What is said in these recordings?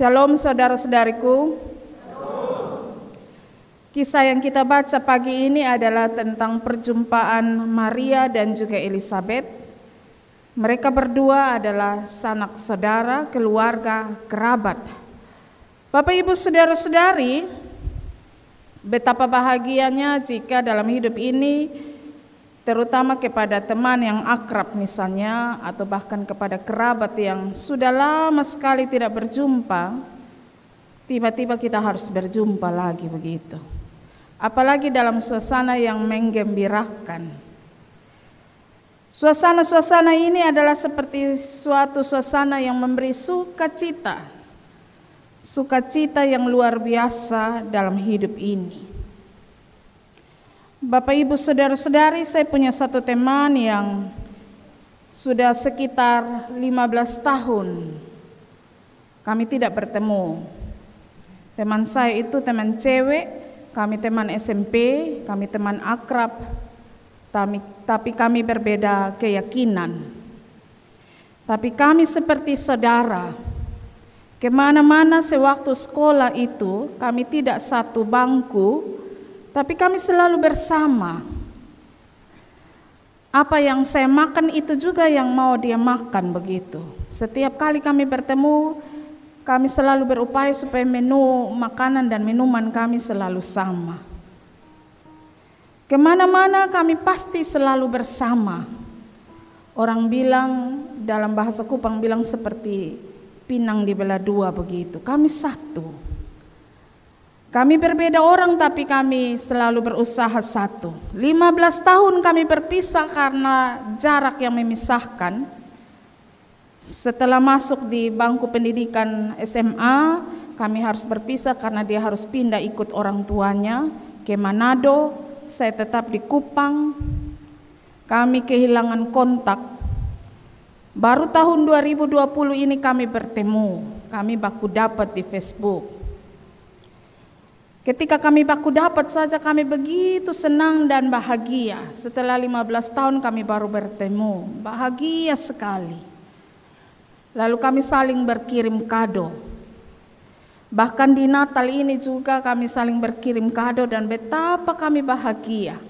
Shalom saudara-saudariku. Kisah yang kita baca pagi ini adalah tentang perjumpaan Maria dan juga Elizabeth. Mereka berdua adalah sanak saudara, keluarga, kerabat. Bapak Ibu saudara-saudari, betapa bahagianya jika dalam hidup ini terutama kepada teman yang akrab misalnya atau bahkan kepada kerabat yang sudah lama sekali tidak berjumpa tiba-tiba kita harus berjumpa lagi begitu apalagi dalam suasana yang menggembirakan suasana-suasana ini adalah seperti suatu suasana yang memberi sukacita sukacita yang luar biasa dalam hidup ini Bapak Ibu saudara-saudari, saya punya satu teman yang sudah sekitar 15 tahun kami tidak bertemu. Teman saya itu teman cewek, kami teman SMP, kami teman akrab, tapi, tapi kami berbeda keyakinan. Tapi kami seperti saudara. Kemana-mana sewaktu sekolah itu, kami tidak satu bangku, tapi kami selalu bersama. Apa yang saya makan itu juga yang mau dia makan begitu. Setiap kali kami bertemu, kami selalu berupaya supaya menu makanan dan minuman kami selalu sama. Kemana-mana kami pasti selalu bersama. Orang bilang dalam bahasa Kupang bilang seperti pinang dibelah dua begitu. Kami satu. Kami berbeda orang tapi kami selalu berusaha satu. 15 tahun kami berpisah karena jarak yang memisahkan. Setelah masuk di bangku pendidikan SMA, kami harus berpisah karena dia harus pindah ikut orang tuanya ke Manado. Saya tetap di Kupang. Kami kehilangan kontak. Baru tahun 2020 ini kami bertemu. Kami baku dapat di Facebook Ketika kami baku dapat saja kami begitu senang dan bahagia. Setelah 15 tahun kami baru bertemu, bahagia sekali. Lalu kami saling berkirim kado. Bahkan di Natal ini juga kami saling berkirim kado dan betapa kami bahagia.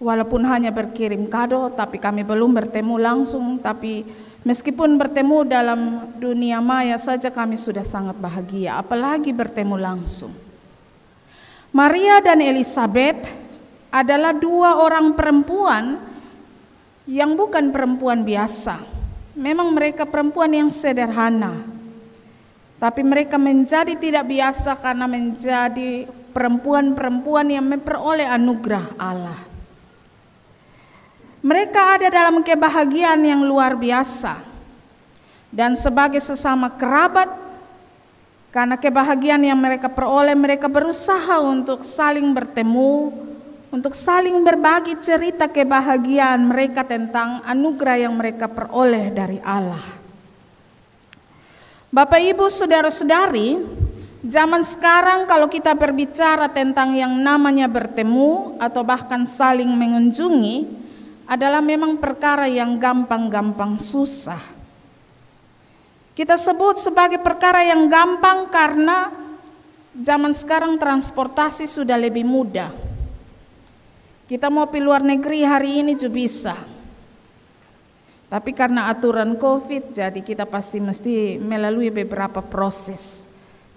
Walaupun hanya berkirim kado tapi kami belum bertemu langsung tapi meskipun bertemu dalam dunia maya saja kami sudah sangat bahagia apalagi bertemu langsung. Maria dan Elizabeth adalah dua orang perempuan yang bukan perempuan biasa. Memang mereka perempuan yang sederhana. Tapi mereka menjadi tidak biasa karena menjadi perempuan-perempuan yang memperoleh anugerah Allah. Mereka ada dalam kebahagiaan yang luar biasa. Dan sebagai sesama kerabat karena kebahagiaan yang mereka peroleh, mereka berusaha untuk saling bertemu, untuk saling berbagi cerita kebahagiaan mereka tentang anugerah yang mereka peroleh dari Allah. Bapak, ibu, saudara-saudari, zaman sekarang, kalau kita berbicara tentang yang namanya bertemu atau bahkan saling mengunjungi, adalah memang perkara yang gampang-gampang susah. Kita sebut sebagai perkara yang gampang karena zaman sekarang transportasi sudah lebih mudah. Kita mau pergi luar negeri hari ini juga bisa. Tapi karena aturan COVID, jadi kita pasti mesti melalui beberapa proses.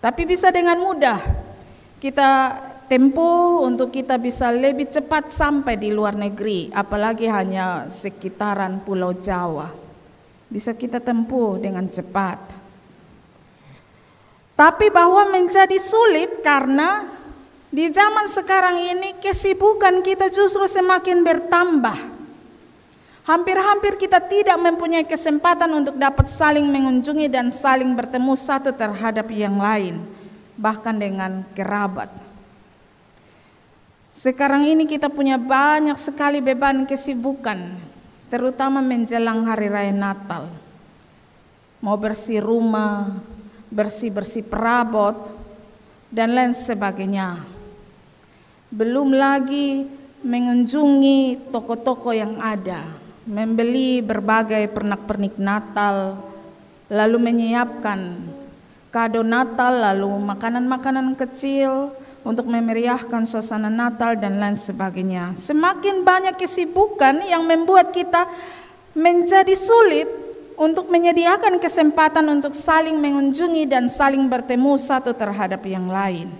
Tapi bisa dengan mudah. Kita tempo untuk kita bisa lebih cepat sampai di luar negeri, apalagi hanya sekitaran Pulau Jawa bisa kita tempuh dengan cepat. Tapi bahwa menjadi sulit karena di zaman sekarang ini kesibukan kita justru semakin bertambah. Hampir-hampir kita tidak mempunyai kesempatan untuk dapat saling mengunjungi dan saling bertemu satu terhadap yang lain, bahkan dengan kerabat. Sekarang ini kita punya banyak sekali beban kesibukan terutama menjelang hari raya Natal. Mau bersih rumah, bersih-bersih perabot, dan lain sebagainya. Belum lagi mengunjungi toko-toko yang ada, membeli berbagai pernak-pernik Natal, lalu menyiapkan kado Natal, lalu makanan-makanan kecil, untuk memeriahkan suasana Natal dan lain sebagainya. Semakin banyak kesibukan yang membuat kita menjadi sulit untuk menyediakan kesempatan untuk saling mengunjungi dan saling bertemu satu terhadap yang lain.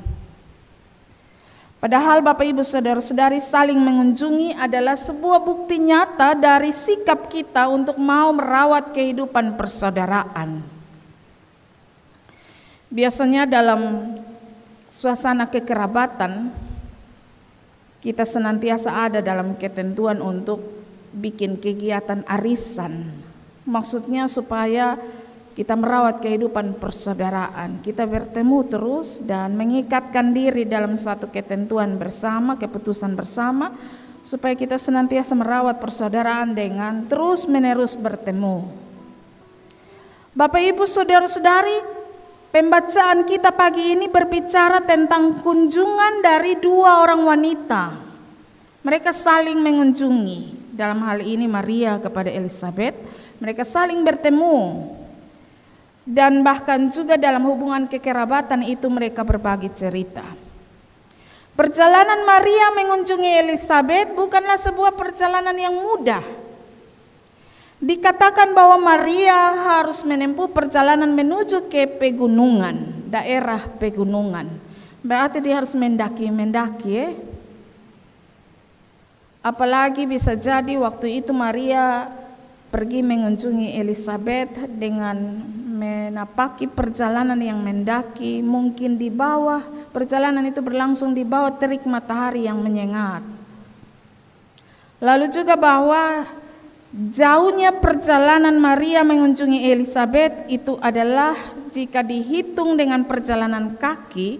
Padahal Bapak Ibu Saudara-saudari saling mengunjungi adalah sebuah bukti nyata dari sikap kita untuk mau merawat kehidupan persaudaraan. Biasanya dalam suasana kekerabatan, kita senantiasa ada dalam ketentuan untuk bikin kegiatan arisan. Maksudnya supaya kita merawat kehidupan persaudaraan, kita bertemu terus dan mengikatkan diri dalam satu ketentuan bersama, keputusan bersama, supaya kita senantiasa merawat persaudaraan dengan terus-menerus bertemu. Bapak, ibu, saudara-saudari, Pembacaan kita pagi ini berbicara tentang kunjungan dari dua orang wanita. Mereka saling mengunjungi. Dalam hal ini Maria kepada Elizabeth, mereka saling bertemu. Dan bahkan juga dalam hubungan kekerabatan itu mereka berbagi cerita. Perjalanan Maria mengunjungi Elizabeth bukanlah sebuah perjalanan yang mudah Dikatakan bahwa Maria harus menempuh perjalanan menuju ke pegunungan, daerah pegunungan. Berarti dia harus mendaki, mendaki ya. Apalagi bisa jadi waktu itu Maria pergi mengunjungi Elizabeth dengan menapaki perjalanan yang mendaki, mungkin di bawah perjalanan itu berlangsung di bawah terik matahari yang menyengat. Lalu juga bahwa Jauhnya perjalanan Maria mengunjungi Elizabeth itu adalah jika dihitung dengan perjalanan kaki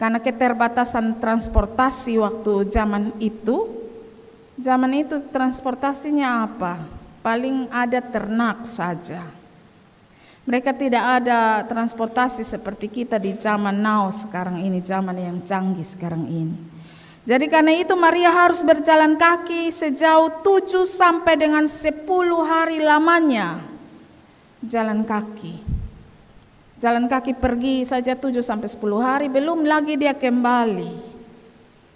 karena keterbatasan transportasi waktu zaman itu. Zaman itu transportasinya apa? Paling ada ternak saja. Mereka tidak ada transportasi seperti kita di zaman now sekarang ini, zaman yang canggih sekarang ini. Jadi karena itu Maria harus berjalan kaki sejauh 7 sampai dengan 10 hari lamanya. Jalan kaki. Jalan kaki pergi saja 7 sampai 10 hari, belum lagi dia kembali.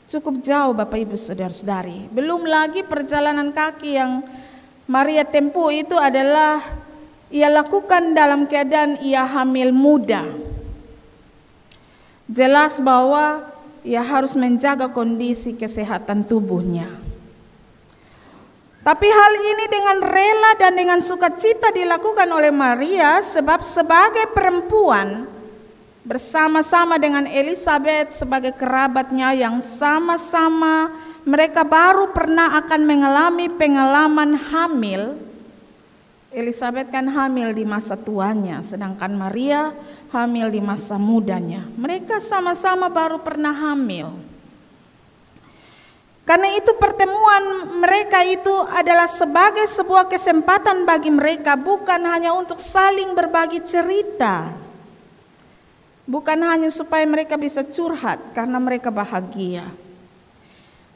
Cukup jauh Bapak Ibu Saudara-saudari. Belum lagi perjalanan kaki yang Maria tempuh itu adalah ia lakukan dalam keadaan ia hamil muda. Jelas bahwa ia harus menjaga kondisi kesehatan tubuhnya. Tapi hal ini dengan rela dan dengan sukacita dilakukan oleh Maria sebab sebagai perempuan bersama-sama dengan Elizabeth sebagai kerabatnya yang sama-sama mereka baru pernah akan mengalami pengalaman hamil. Elizabeth kan hamil di masa tuanya, sedangkan Maria hamil di masa mudanya. Mereka sama-sama baru pernah hamil. Karena itu pertemuan mereka itu adalah sebagai sebuah kesempatan bagi mereka bukan hanya untuk saling berbagi cerita. Bukan hanya supaya mereka bisa curhat karena mereka bahagia.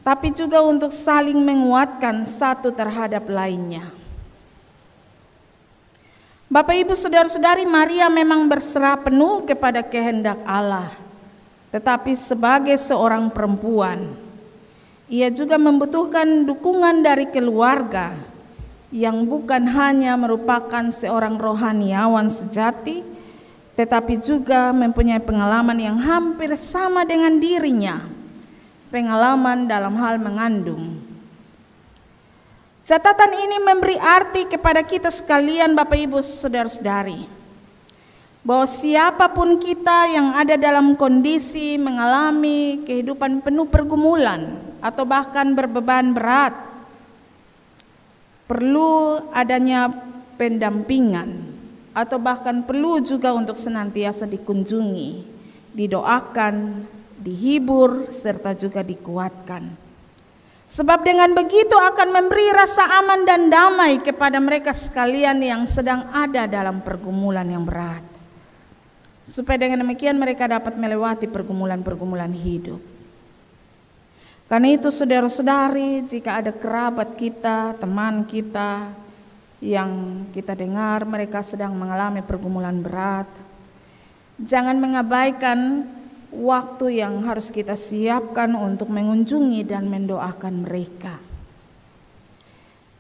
Tapi juga untuk saling menguatkan satu terhadap lainnya. Bapak Ibu saudara-saudari Maria memang berserah penuh kepada kehendak Allah. Tetapi sebagai seorang perempuan, ia juga membutuhkan dukungan dari keluarga yang bukan hanya merupakan seorang rohaniawan sejati, tetapi juga mempunyai pengalaman yang hampir sama dengan dirinya, pengalaman dalam hal mengandung. Catatan ini memberi arti kepada kita sekalian Bapak Ibu Saudara-saudari bahwa siapapun kita yang ada dalam kondisi mengalami kehidupan penuh pergumulan atau bahkan berbeban berat perlu adanya pendampingan atau bahkan perlu juga untuk senantiasa dikunjungi, didoakan, dihibur serta juga dikuatkan. Sebab dengan begitu akan memberi rasa aman dan damai kepada mereka sekalian yang sedang ada dalam pergumulan yang berat. Supaya dengan demikian mereka dapat melewati pergumulan-pergumulan hidup. Karena itu saudara-saudari jika ada kerabat kita, teman kita yang kita dengar mereka sedang mengalami pergumulan berat. Jangan mengabaikan waktu yang harus kita siapkan untuk mengunjungi dan mendoakan mereka.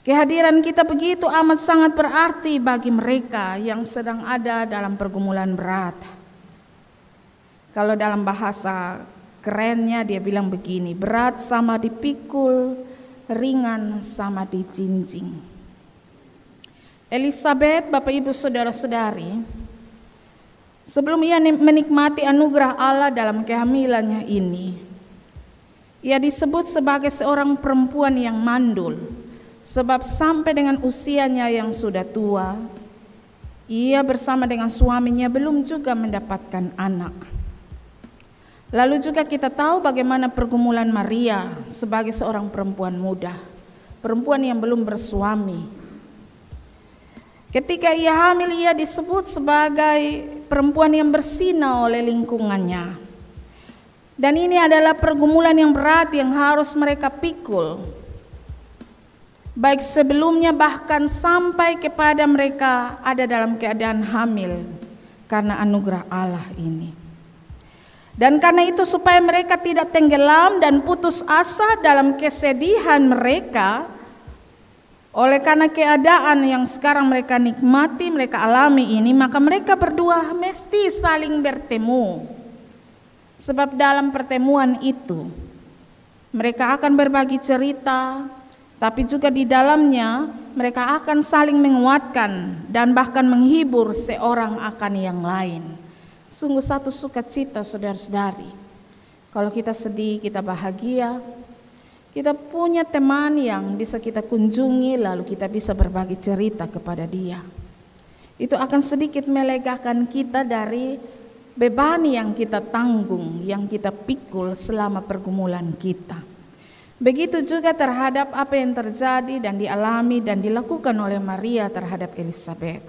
Kehadiran kita begitu amat sangat berarti bagi mereka yang sedang ada dalam pergumulan berat. Kalau dalam bahasa kerennya dia bilang begini, berat sama dipikul, ringan sama dicincing. Elizabeth, Bapak Ibu Saudara-saudari, sebelum ia menikmati anugerah Allah dalam kehamilannya ini. Ia disebut sebagai seorang perempuan yang mandul, sebab sampai dengan usianya yang sudah tua, ia bersama dengan suaminya belum juga mendapatkan anak. Lalu juga kita tahu bagaimana pergumulan Maria sebagai seorang perempuan muda, perempuan yang belum bersuami. Ketika ia hamil, ia disebut sebagai perempuan yang bersinar oleh lingkungannya. Dan ini adalah pergumulan yang berat yang harus mereka pikul. Baik sebelumnya bahkan sampai kepada mereka ada dalam keadaan hamil karena anugerah Allah ini. Dan karena itu supaya mereka tidak tenggelam dan putus asa dalam kesedihan mereka, oleh karena keadaan yang sekarang mereka nikmati, mereka alami ini, maka mereka berdua mesti saling bertemu. Sebab dalam pertemuan itu mereka akan berbagi cerita, tapi juga di dalamnya mereka akan saling menguatkan dan bahkan menghibur seorang akan yang lain. Sungguh satu sukacita saudara-saudari. Kalau kita sedih, kita bahagia, kita punya teman yang bisa kita kunjungi lalu kita bisa berbagi cerita kepada dia. Itu akan sedikit melegakan kita dari beban yang kita tanggung, yang kita pikul selama pergumulan kita. Begitu juga terhadap apa yang terjadi dan dialami dan dilakukan oleh Maria terhadap Elizabeth.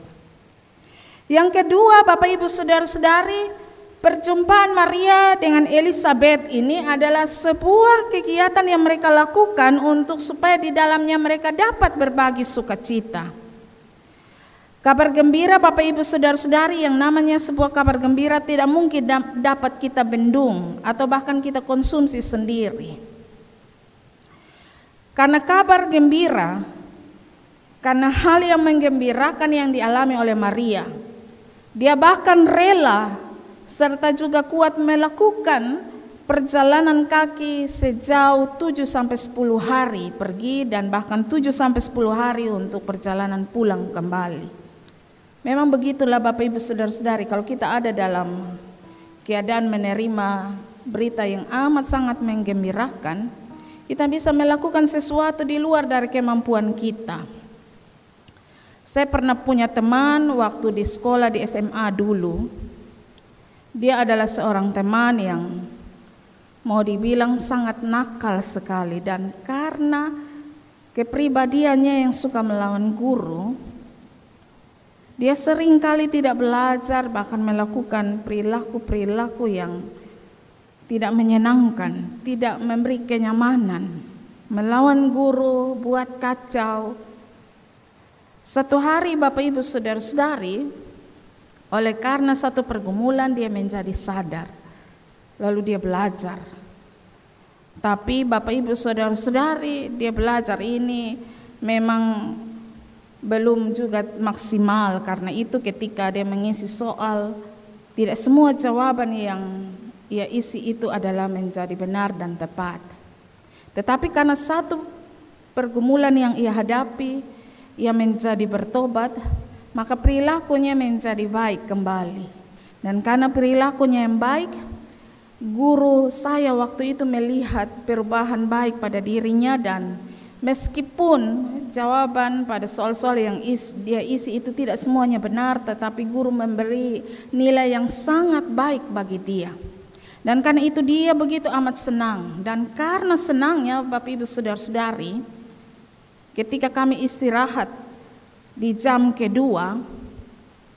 Yang kedua, Bapak Ibu Saudara-saudari, Perjumpaan Maria dengan Elizabeth ini adalah sebuah kegiatan yang mereka lakukan untuk supaya di dalamnya mereka dapat berbagi sukacita. Kabar gembira Bapak Ibu Saudara-saudari yang namanya sebuah kabar gembira tidak mungkin dapat kita bendung atau bahkan kita konsumsi sendiri. Karena kabar gembira, karena hal yang menggembirakan yang dialami oleh Maria, dia bahkan rela serta juga kuat melakukan perjalanan kaki sejauh 7 sampai 10 hari pergi dan bahkan 7 sampai 10 hari untuk perjalanan pulang kembali. Memang begitulah Bapak Ibu Saudara-saudari kalau kita ada dalam keadaan menerima berita yang amat sangat menggembirakan, kita bisa melakukan sesuatu di luar dari kemampuan kita. Saya pernah punya teman waktu di sekolah di SMA dulu, dia adalah seorang teman yang mau dibilang sangat nakal sekali dan karena kepribadiannya yang suka melawan guru, dia seringkali tidak belajar bahkan melakukan perilaku-perilaku yang tidak menyenangkan, tidak memberi kenyamanan, melawan guru, buat kacau. Satu hari Bapak Ibu Saudara-saudari, oleh karena satu pergumulan dia menjadi sadar. Lalu dia belajar. Tapi Bapak Ibu Saudara-saudari, dia belajar ini memang belum juga maksimal karena itu ketika dia mengisi soal tidak semua jawaban yang ia isi itu adalah menjadi benar dan tepat. Tetapi karena satu pergumulan yang ia hadapi, ia menjadi bertobat maka perilakunya menjadi baik kembali. Dan karena perilakunya yang baik, guru saya waktu itu melihat perubahan baik pada dirinya dan meskipun jawaban pada soal-soal yang is, dia isi itu tidak semuanya benar, tetapi guru memberi nilai yang sangat baik bagi dia. Dan karena itu dia begitu amat senang. Dan karena senangnya Bapak Ibu Saudara-saudari, ketika kami istirahat di jam kedua,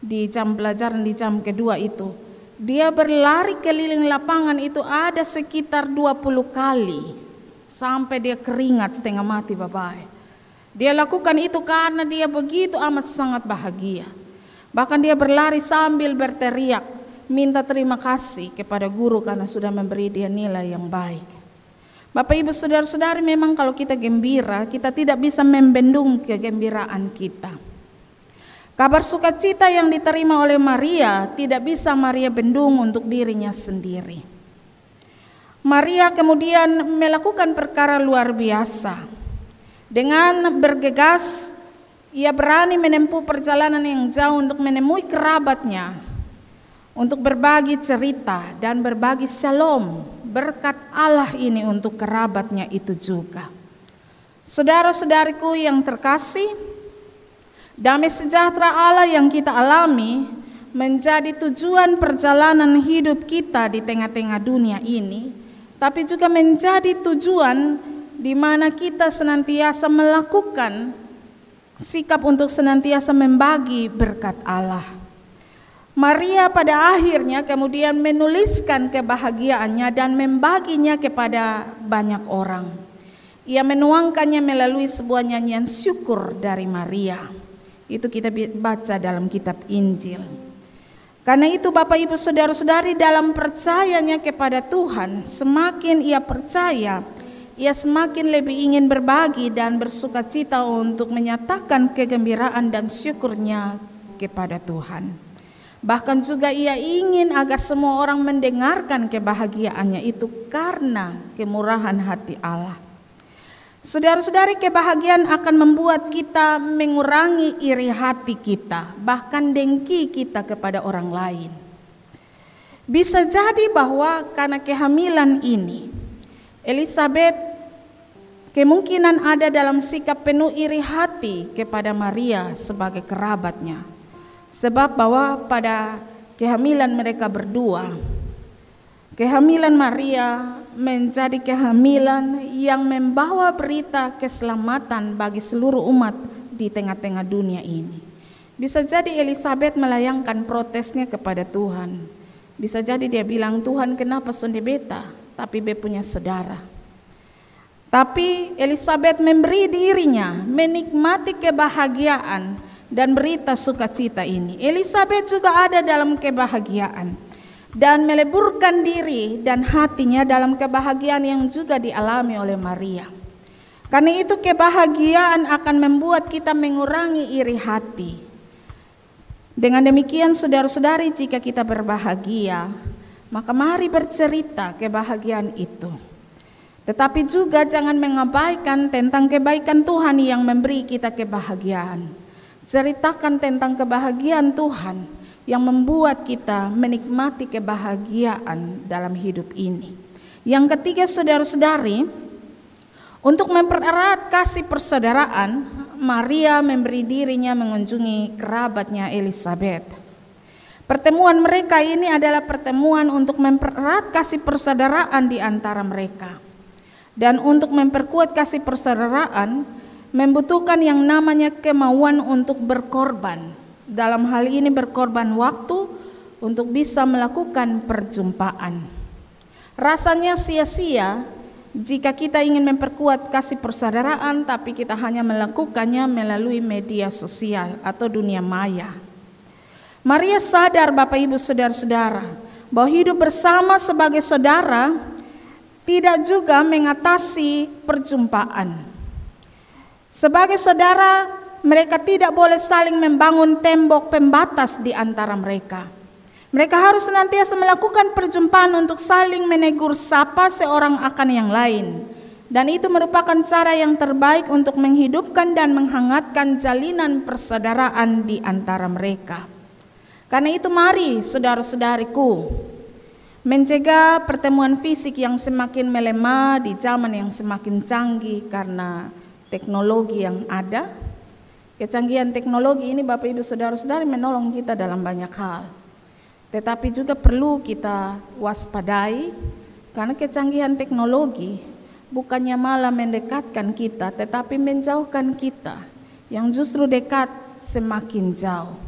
di jam pelajaran di jam kedua itu, dia berlari keliling lapangan itu ada sekitar 20 kali sampai dia keringat setengah mati Bapak. Dia lakukan itu karena dia begitu amat sangat bahagia. Bahkan dia berlari sambil berteriak minta terima kasih kepada guru karena sudah memberi dia nilai yang baik. Bapak Ibu Saudara-saudari memang kalau kita gembira, kita tidak bisa membendung kegembiraan kita. Kabar sukacita yang diterima oleh Maria tidak bisa Maria bendung untuk dirinya sendiri. Maria kemudian melakukan perkara luar biasa. Dengan bergegas, ia berani menempuh perjalanan yang jauh untuk menemui kerabatnya, untuk berbagi cerita dan berbagi shalom, berkat Allah ini untuk kerabatnya itu juga. Saudara-saudariku yang terkasih, Damai sejahtera Allah yang kita alami menjadi tujuan perjalanan hidup kita di tengah-tengah dunia ini, tapi juga menjadi tujuan di mana kita senantiasa melakukan sikap untuk senantiasa membagi berkat Allah. Maria pada akhirnya kemudian menuliskan kebahagiaannya dan membaginya kepada banyak orang. Ia menuangkannya melalui sebuah nyanyian syukur dari Maria. Itu kita baca dalam kitab Injil. Karena itu Bapak Ibu Saudara-saudari dalam percayanya kepada Tuhan, semakin ia percaya, ia semakin lebih ingin berbagi dan bersuka cita untuk menyatakan kegembiraan dan syukurnya kepada Tuhan. Bahkan juga ia ingin agar semua orang mendengarkan kebahagiaannya itu karena kemurahan hati Allah. Saudara-saudari, kebahagiaan akan membuat kita mengurangi iri hati kita, bahkan dengki kita kepada orang lain. Bisa jadi bahwa karena kehamilan ini, Elizabeth kemungkinan ada dalam sikap penuh iri hati kepada Maria sebagai kerabatnya. Sebab bahwa pada kehamilan mereka berdua, kehamilan Maria menjadi kehamilan yang membawa berita keselamatan bagi seluruh umat di tengah-tengah dunia ini. Bisa jadi Elizabeth melayangkan protesnya kepada Tuhan. Bisa jadi dia bilang, Tuhan kenapa sonde beta, tapi be punya saudara. Tapi Elizabeth memberi dirinya menikmati kebahagiaan dan berita sukacita ini. Elizabeth juga ada dalam kebahagiaan dan meleburkan diri dan hatinya dalam kebahagiaan yang juga dialami oleh Maria. Karena itu kebahagiaan akan membuat kita mengurangi iri hati. Dengan demikian saudara-saudari jika kita berbahagia, maka mari bercerita kebahagiaan itu. Tetapi juga jangan mengabaikan tentang kebaikan Tuhan yang memberi kita kebahagiaan. Ceritakan tentang kebahagiaan Tuhan yang membuat kita menikmati kebahagiaan dalam hidup ini. Yang ketiga, saudara-saudari, untuk mempererat kasih persaudaraan, Maria memberi dirinya mengunjungi kerabatnya Elizabeth. Pertemuan mereka ini adalah pertemuan untuk mempererat kasih persaudaraan di antara mereka. Dan untuk memperkuat kasih persaudaraan, membutuhkan yang namanya kemauan untuk berkorban dalam hal ini berkorban waktu untuk bisa melakukan perjumpaan. Rasanya sia-sia jika kita ingin memperkuat kasih persaudaraan, tapi kita hanya melakukannya melalui media sosial atau dunia maya. Maria sadar, Bapak, Ibu, saudara-saudara, bahwa hidup bersama sebagai saudara tidak juga mengatasi perjumpaan. Sebagai saudara, mereka tidak boleh saling membangun tembok pembatas di antara mereka. Mereka harus senantiasa melakukan perjumpaan untuk saling menegur sapa seorang akan yang lain. Dan itu merupakan cara yang terbaik untuk menghidupkan dan menghangatkan jalinan persaudaraan di antara mereka. Karena itu mari saudara-saudariku mencegah pertemuan fisik yang semakin melemah di zaman yang semakin canggih karena teknologi yang ada Kecanggihan teknologi ini Bapak Ibu Saudara-saudari menolong kita dalam banyak hal. Tetapi juga perlu kita waspadai karena kecanggihan teknologi bukannya malah mendekatkan kita tetapi menjauhkan kita yang justru dekat semakin jauh.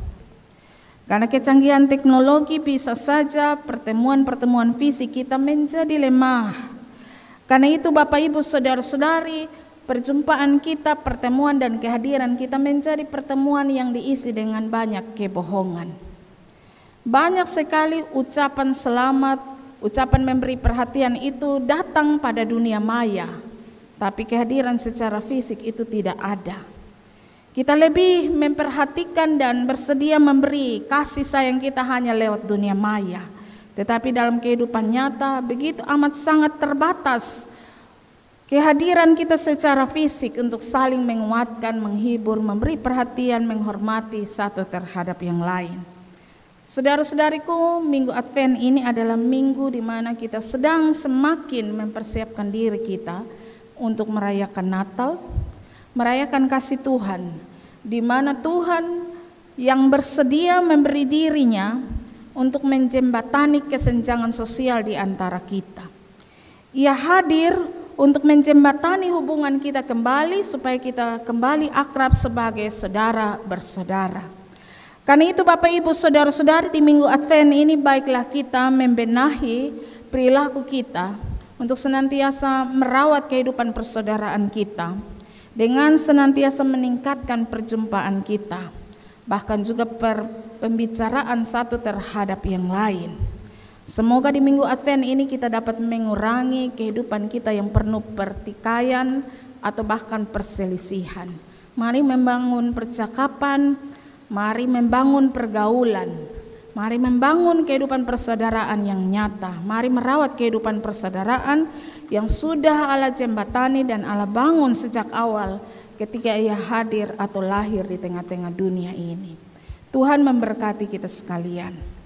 Karena kecanggihan teknologi bisa saja pertemuan-pertemuan fisik kita menjadi lemah. Karena itu Bapak Ibu Saudara-saudari perjumpaan kita, pertemuan dan kehadiran kita menjadi pertemuan yang diisi dengan banyak kebohongan. Banyak sekali ucapan selamat, ucapan memberi perhatian itu datang pada dunia maya, tapi kehadiran secara fisik itu tidak ada. Kita lebih memperhatikan dan bersedia memberi kasih sayang kita hanya lewat dunia maya. Tetapi dalam kehidupan nyata begitu amat sangat terbatas Kehadiran kita secara fisik untuk saling menguatkan, menghibur, memberi perhatian, menghormati satu terhadap yang lain. Saudara-saudariku, Minggu Advent ini adalah minggu di mana kita sedang semakin mempersiapkan diri kita untuk merayakan Natal, merayakan kasih Tuhan, di mana Tuhan yang bersedia memberi dirinya untuk menjembatani kesenjangan sosial di antara kita. Ia hadir untuk menjembatani hubungan kita kembali supaya kita kembali akrab sebagai saudara bersaudara. Karena itu Bapak Ibu Saudara-saudari di Minggu Advent ini baiklah kita membenahi perilaku kita untuk senantiasa merawat kehidupan persaudaraan kita dengan senantiasa meningkatkan perjumpaan kita bahkan juga per pembicaraan satu terhadap yang lain. Semoga di minggu Advent ini kita dapat mengurangi kehidupan kita yang penuh pertikaian atau bahkan perselisihan. Mari membangun percakapan, mari membangun pergaulan, mari membangun kehidupan persaudaraan yang nyata. Mari merawat kehidupan persaudaraan yang sudah Allah jembatani dan Allah bangun sejak awal ketika ia hadir atau lahir di tengah-tengah dunia ini. Tuhan memberkati kita sekalian.